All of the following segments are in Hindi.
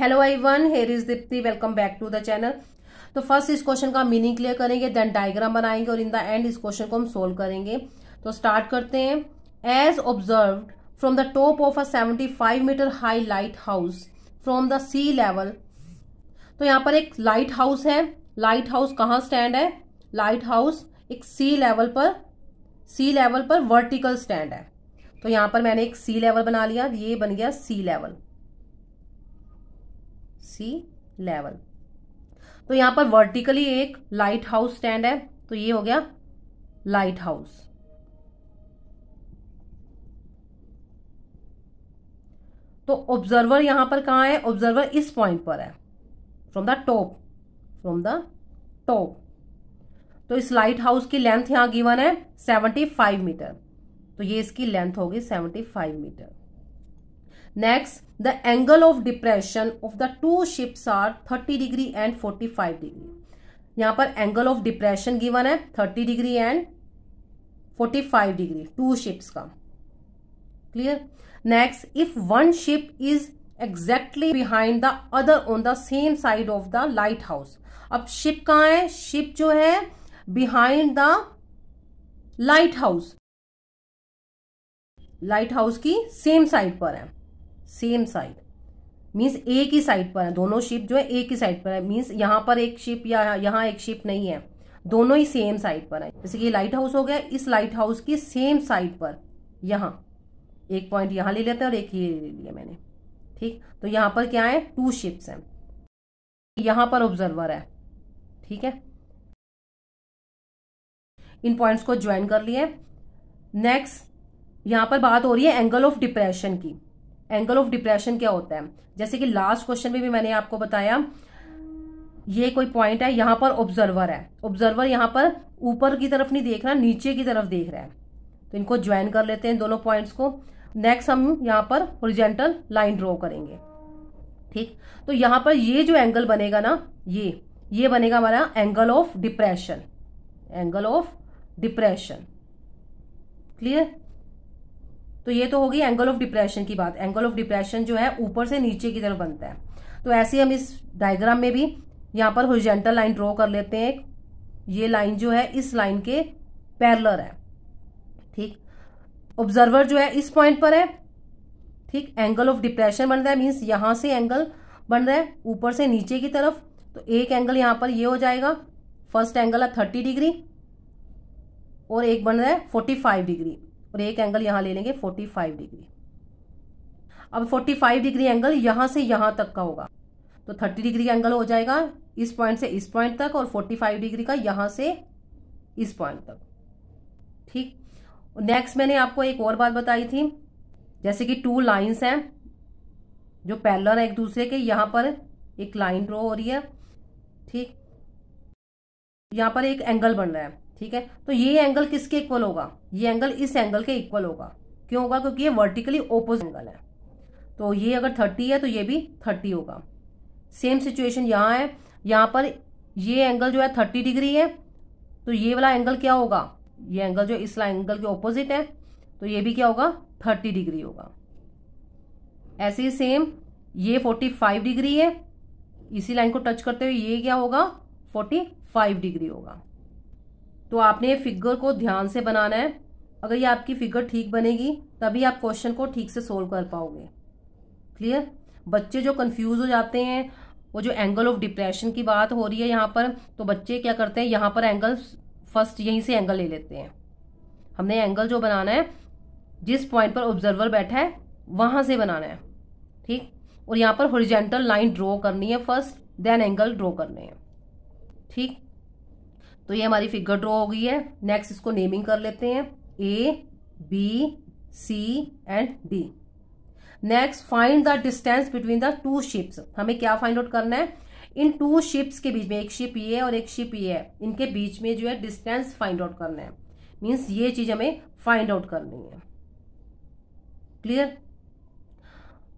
Hello everyone here is Deepti welcome back to the channel तो फर्स्ट इस क्वेश्चन का मीनिंग क्लियर करेंगे देन डायग्राम बनाएंगे और इन द एंड इस क्वेश्चन को हम सोल्व करेंगे तो स्टार्ट करते हैं as observe from the top of a 75 metre high lighthouse from the sea level तो यहाँ पर एक लाइट हाउस है लाइट हाउस कहाँ स्टैंड है लाइट हाउस एक सी लेवल पर सी लेवल पर वर्टिकल स्टैंड है तो यहाँ पर मैंने एक सी लेवल बना लिया ये बन गया सी लेवल सी लेवल तो यहां पर वर्टिकली एक लाइट हाउस स्टैंड है तो ये हो गया लाइट हाउस तो ऑब्जर्वर यहां पर कहां है ऑब्जर्वर इस पॉइंट पर है from the top from the top तो इस लाइट हाउस की लेंथ यहां गिवन है 75 मीटर तो ये इसकी लेंथ होगी 75 metre Next, the angle of depression of the two ships are 30 degree and 45 degree. यहां पर एंगल ऑफ डिप्रेशन गिवन है 30 degree and 45 degree two ships का clear next if one ship is exactly behind the other on the same side of the lighthouse अब शिप कहा है शिप जो है behind the lighthouse lighthouse की सेम साइड पर है सेम साइड मीन्स एक ही साइड पर है दोनों शिप जो है एक ही साइड पर है मीन्स यहाँ पर एक शिप या यहाँ एक शिप नहीं है दोनों ही सेम साइड पर है जैसे कि लाइट हाउस हो गया इस लाइट हाउस की सेम साइड पर यहाँ एक पॉइंट यहाँ ले लेते हैं और एक ये ले लिया मैंने ठीक तो यहाँ पर क्या है टू शिप्स हैं यहाँ पर ऑब्जर्वर है ठीक है इन पॉइंट्स को ज्वाइन कर लिए नेक्स्ट यहाँ पर बात हो रही है एंगल ऑफ डिप्रेशन की एंगल ऑफ डिप्रेशन क्या होता है जैसे कि लास्ट क्वेश्चन में भी मैंने आपको बताया ये कोई पॉइंट है यहां पर ऑब्जर्वर है ऑब्जर्वर यहाँ पर ऊपर की तरफ नहीं देख रहा नीचे की तरफ देख रहा है तो इनको ज्वाइन कर लेते हैं दोनों पॉइंट्स को नेक्स्ट हम यहाँ पर ओरिजेंटल लाइन ड्रॉ करेंगे ठीक तो यहां पर ये जो एंगल बनेगा ना ये ये बनेगा हमारा angle of depression angle of depression clear तो ये तो होगी एंगल ऑफ डिप्रेशन की बात एंगल ऑफ डिप्रेशन जो है ऊपर से नीचे की तरफ बनता है तो ऐसे हम इस डायग्राम में भी यहाँ पर होजेंटल लाइन ड्रॉ कर लेते हैं ये लाइन जो है इस लाइन के पैरलर है ठीक ऑब्जर्वर जो है इस पॉइंट पर है ठीक एंगल ऑफ डिप्रेशन बन रहा है मीन्स यहाँ से एंगल बन रहा है ऊपर से नीचे की तरफ तो एक एंगल यहाँ पर ये हो जाएगा फर्स्ट एंगल है थर्टी डिग्री और एक बन रहा है फोर्टी फाइव डिग्री और एक एंगल यहाँ ले लेंगे फोर्टी फाइव डिग्री अब फोर्टी फाइव डिग्री एंगल यहाँ से यहाँ तक का होगा तो थर्टी डिग्री एंगल हो जाएगा इस पॉइंट से इस पॉइंट तक और फोर्टी फाइव डिग्री का यहाँ से इस पॉइंट तक ठीक नेक्स्ट मैंने आपको एक और बात बताई थी जैसे कि टू लाइन्स हैं जो पैलर है एक दूसरे के यहाँ पर एक लाइन ड्रॉ हो रही है ठीक यहाँ पर एक एंगल बन रहा है ठीक है तो ये एंगल किसके इक्वल होगा ये एंगल इस एंगल के इक्वल होगा क्यों होगा क्योंकि ये वर्टिकली ओपोज एंगल है तो ये अगर थर्टी है तो ये भी थर्टी होगा सेम सिचुएशन यहाँ है यहाँ पर ये एंगल जो है थर्टी डिग्री है तो ये वाला एंगल क्या होगा ये एंगल जो इस एंगल के ऑपोजिट है तो ये भी क्या होगा थर्टी डिग्री होगा ऐसे ही सेम ये फोर्टी फाइव डिग्री है इसी लाइन को टच करते हुए ये क्या होगा फोर्टी फाइव डिग्री होगा तो आपने फिगर को ध्यान से बनाना है अगर ये आपकी फिगर ठीक बनेगी तभी आप क्वेश्चन को ठीक से सोल्व कर पाओगे क्लियर बच्चे जो कंफ्यूज हो जाते हैं वो जो एंगल ऑफ डिप्रेशन की बात हो रही है यहाँ पर तो बच्चे क्या करते हैं यहाँ पर एंगल फर्स्ट यहीं से एंगल ले लेते हैं हमने एंगल जो बनाना है जिस पॉइंट पर ऑब्जर्वर बैठा है वहाँ से बनाना है ठीक और यहाँ पर हॉरिजेंटल लाइन ड्रॉ करनी है फर्स्ट देन एंगल ड्रॉ करने हैं ठीक तो ये हमारी फिगर ड्रॉ हो गई है नेक्स्ट इसको नेमिंग कर लेते हैं A B C and D next find the distance between the two ships हमें क्या फाइंड आउट करना है इन टू शिप्स के बीच में एक शिप ये और एक शिप ये है इनके बीच में जो है डिस्टेंस फाइंड आउट करना है मीन्स ये चीज हमें फाइंड आउट करनी है क्लियर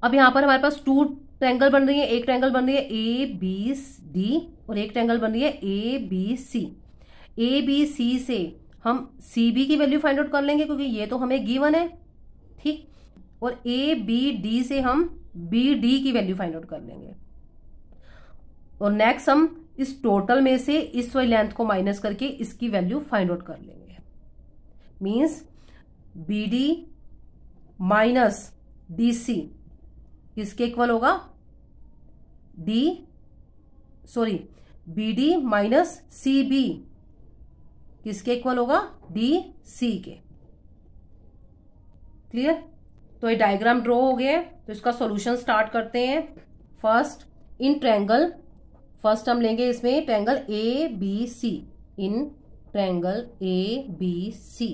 अब यहां पर हमारे पास टू ट्रैंगल बन रही है एक ट्रैंगल बन रही है ए बी डी और एक ट्रैंगल बन रही है A B C A B C से हम सी बी की वैल्यू फाइंड आउट कर लेंगे क्योंकि ये तो हमें गिवन है ठीक और ए बी डी से हम बी डी की वैल्यू फाइंड आउट कर लेंगे और नेक्स्ट हम इस टोटल में से इस वाली लेंथ को माइनस करके इसकी वैल्यू फाइंड आउट कर लेंगे means B D minus D C किसके इक्वल होगा D sorry B D minus C B किसके इक्वल होगा डी सी के क्लियर तो ये डायग्राम ड्रॉ हो गया है तो इसका सॉल्यूशन स्टार्ट करते हैं फर्स्ट इन ट्रैंगल फर्स्ट हम लेंगे इसमें triangle A B C in triangle A B C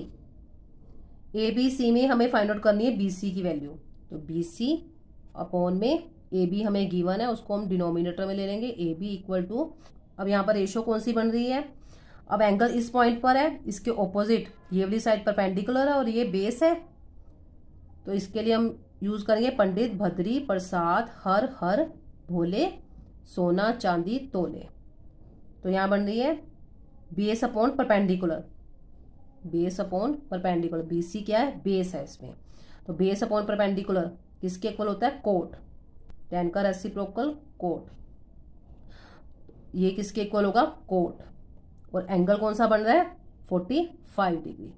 A B C में हमें फाइंड आउट करनी है बी सी की वैल्यू तो बी सी अपॉन में ए बी हमें गिवन है उसको हम डिनोमिनेटर में ले लेंगे ए बी इक्वल टू अब यहां पर रेशो कौन सी बन रही है अब एंगल इस पॉइंट पर है इसके ओपोजिट ये वाली साइड पर पेंडिकुलर है और ये बेस है तो इसके लिए हम यूज करेंगे पंडित भद्री प्रसाद हर हर भोले सोना चांदी तोले तो यहां बन रही है base upon perpendicular base upon perpendicular BC क्या है बेस है इसमें तो बेस अपॉन परपेंडिकुलर किसके इक्वल होता है कोट टेन का रेसिप्रोकल कोट ये किसके इक्वल होगा कोट और एंगल कौन सा बन रहा है forty five degree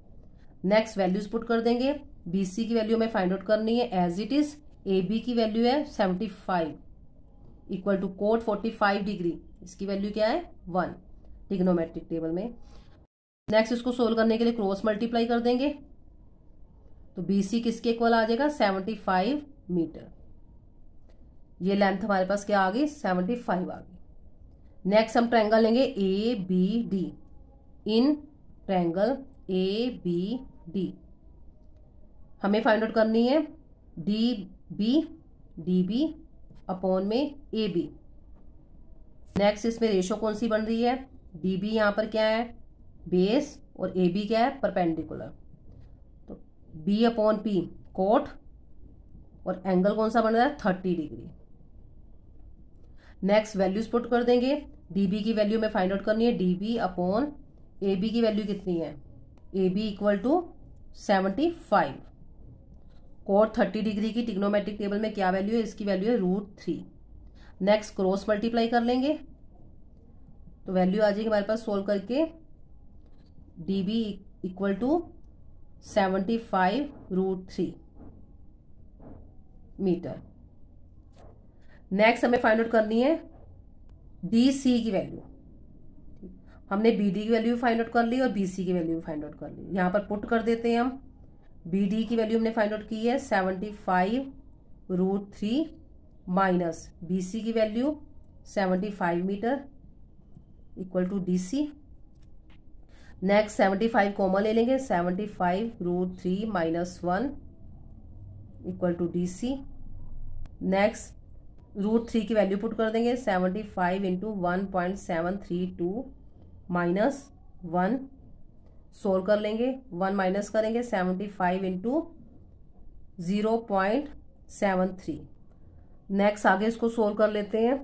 next values put कर देंगे बी सी की वैल्यू हमें फाइंड आउट करनी है as it is A B की वैल्यू है seventy five equal to cot forty five degree इसकी वैल्यू क्या है वन टिग्नोमेट्रिक टेबल में नेक्स्ट इसको सोल्व करने के लिए क्रॉस मल्टीप्लाई कर देंगे तो बी सी किसके इक्वल आ जाएगा सेवेंटी फाइव मीटर ये लेंथ हमारे पास क्या आ गई सेवेंटी फाइव आ गई नेक्स्ट हम ट्रैंगल लेंगे A B D in triangle A B D हमें फाइंड आउट करनी है D B D B upon में ए बी नेक्स्ट इसमें रेशो कौन सी बन रही है डी बी यहाँ पर क्या है बेस और ए बी क्या है परपेंडिकुलर तो बी अपॉन पी कोट और एंगल कौन सा बन रहा है thirty degree next values put कर देंगे डीबी की वैल्यू में फाइंड आउट करनी है डीबी अपॉन ए बी की वैल्यू कितनी है A B equal to seventy five और थर्टी डिग्री की टिग्नोमेट्रिक टेबल में क्या वैल्यू है इसकी वैल्यू है root three next cross multiply कर लेंगे तो वैल्यू आ जाएगी हमारे पास सोल्व करके D B equal to seventy five root three metre next हमें फाइंड आउट करनी है डी सी की वैल्यू हमने बी डी की वैल्यू फाइंड आउट कर ली और बी सी की वैल्यू फाइंड आउट कर ली यहाँ पर पुट कर देते हैं हम बी डी की वैल्यू हमने फाइंड आउट की है seventy five root three minus B C की value seventy five metre equal to D C next seventy five common ले लेंगे seventy five root three minus one equal to D C next root three की वैल्यू पुट कर देंगे seventy five into one point seven three two minus one solve कर लेंगे वन माइनस करेंगे seventy five into zero point seven three next आगे इसको सोल्व कर लेते हैं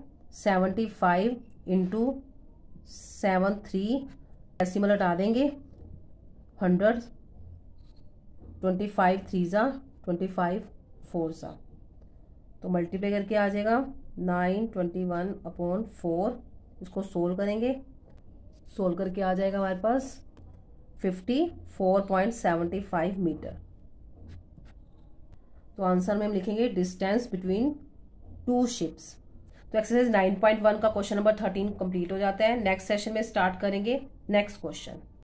seventy five into seven three decimal हटा देंगे हंड्रेड ट्वेंटी फाइव थ्री ज़ा ट्वेंटी फाइव फोर ज़ा तो मल्टीप्लाई करके आ जाएगा nine twenty one upon four इसको सोल्व करेंगे सोल्व करके आ जाएगा हमारे पास fifty four point seventy five metre तो आंसर में हम लिखेंगे डिस्टेंस बिटवीन टू शिप्स तो एक्सरसाइज नाइन पॉइंट वन का क्वेश्चन नंबर थर्टीन कंप्लीट हो जाता है नेक्स्ट सेशन में स्टार्ट करेंगे नेक्स्ट क्वेश्चन